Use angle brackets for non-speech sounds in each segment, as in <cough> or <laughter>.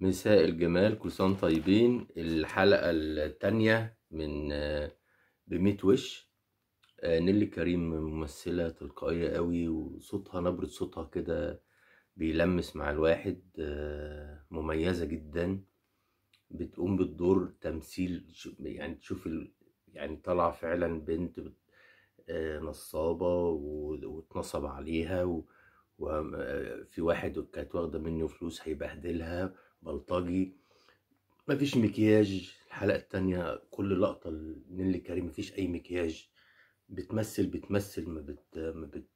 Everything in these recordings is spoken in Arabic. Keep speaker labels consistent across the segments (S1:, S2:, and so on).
S1: مساء الجمال كل سنة طيبين الحلقة التانية من آه، بميت وش آه، نيلي كريم ممثلة تلقائية قوي وصوتها نبرة صوتها كده بيلمس مع الواحد آه، مميزة جدا بتقوم بالدور تمثيل يعني تشوف ال... يعني طالعة فعلا بنت نصابة واتنصب عليها و... وفي واحد كانت واخدة منه فلوس هيبهدلها بلطجي مفيش مكياج الحلقة التانية كل لقطة لنيلي كريم مفيش أي مكياج بتمثل بتمثل ما بت ما بت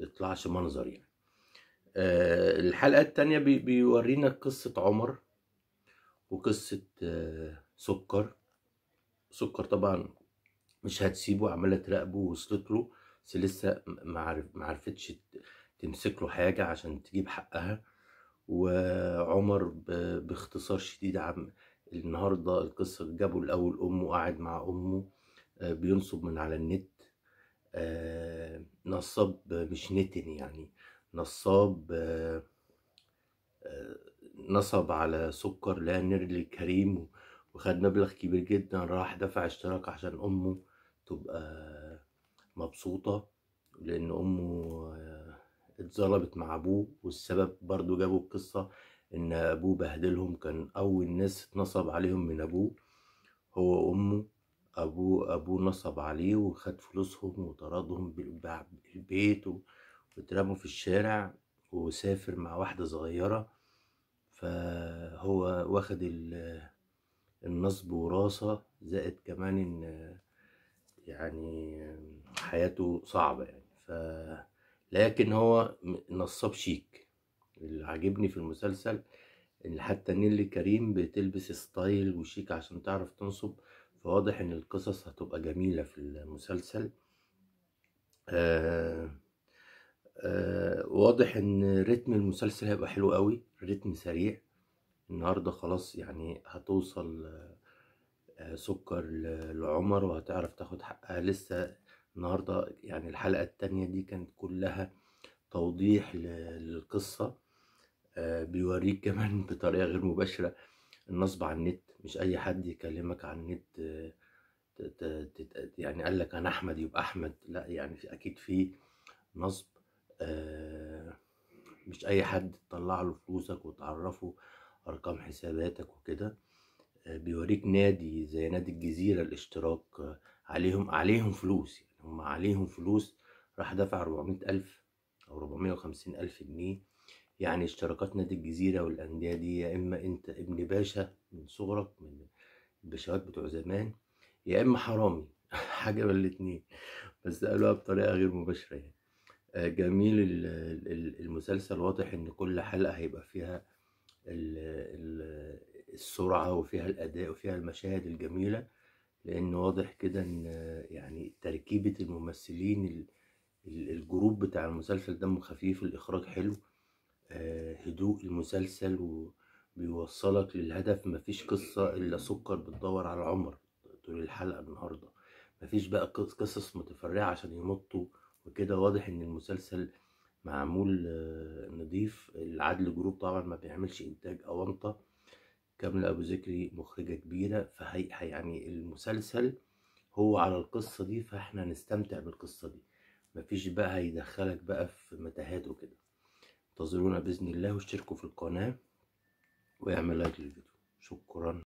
S1: بتطلعش منظر يعني أه الحلقة التانية بي بيورينا قصة عمر وقصة أه سكر سكر طبعا مش هتسيبه عمالة تراقبه ووصلت له بس لسه معرفتش تمسك له حاجة عشان تجيب حقها وعمر باختصار شديد عم النهاردة القصة جابوا الأول أمه قاعد مع أمه آه، بينصب من على النت آه، نصاب مش نتن يعني نصاب آه، نصب على سكر لقى نيرلي كريم وخد مبلغ كبير جدا راح دفع اشتراك عشان أمه تبقى مبسوطة لأن أمه اتظلمت مع ابوه والسبب برضو جابوا القصة ان ابوه بهدلهم كان اول ناس اتنصب عليهم من ابوه هو امه ابوه ابوه نصب عليه وخد فلوسهم وطردهم بالبيت واترموا في الشارع وسافر مع واحدة صغيرة فهو واخد النصب وراثة زائد كمان ان يعني حياته صعبة يعني ف لكن هو نصاب شيك اللي عاجبني في المسلسل ان حتى نيلي كريم بتلبس ستايل وشيك عشان تعرف تنصب فواضح ان القصص هتبقى جميلة في المسلسل آه آه واضح ان رتم المسلسل هيبقى حلو قوي رتم سريع النهاردة خلاص يعني هتوصل آه سكر لعمر وهتعرف تاخد حقها لسه النهاردة يعني الحلقة التانية دي كانت كلها توضيح للقصة آه، بيوريك <laughs> كمان بطريقة غير مباشرة النصب على النت مش أي حد يكلمك على النت آه، يعني قال لك أنا أحمد يبقى أحمد لا يعني في أكيد في نصب آه، مش أي حد تطلع له فلوسك وتعرفه أرقام حساباتك وكده بيوريك نادي زي نادي الجزيرة الاشتراك عليهم عليهم فلوس يعني هم عليهم فلوس راح دفع 400 ألف أو 450 ألف جنيه يعني اشتراكات نادي الجزيرة والأندية دي يا إما أنت ابن باشا من صغرك من الباشوات بتوع زمان يا إما حرامي <laughs> حاجة من الاتنين بس قالوها بطريقة غير مباشرة يعني آه، جميل المسلسل واضح إن كل حلقة هيبقى فيها السرعة وفيها الأداء وفيها المشاهد الجميلة لان واضح كده ان يعني تركيبة الممثلين الجروب بتاع المسلسل دمه خفيف الاخراج حلو آه، هدوء المسلسل وبيوصلك للهدف مفيش قصة الا سكر بتدور على عمر طول الحلقة النهاردة مفيش بقى قصص متفرعة عشان يمطوا وكده واضح ان المسلسل معمول آه، نضيف العدل جروب طبعا ما بيعملش انتاج اونطه كاملة أبو ذكري مخرجة كبيرة فهي يعني المسلسل هو على القصة دي فاحنا هنستمتع بالقصة دي مفيش بقى هيدخلك بقى في متاهات وكده انتظرونا بإذن الله واشتركوا في القناة واعمل لايك للفيديو شكرا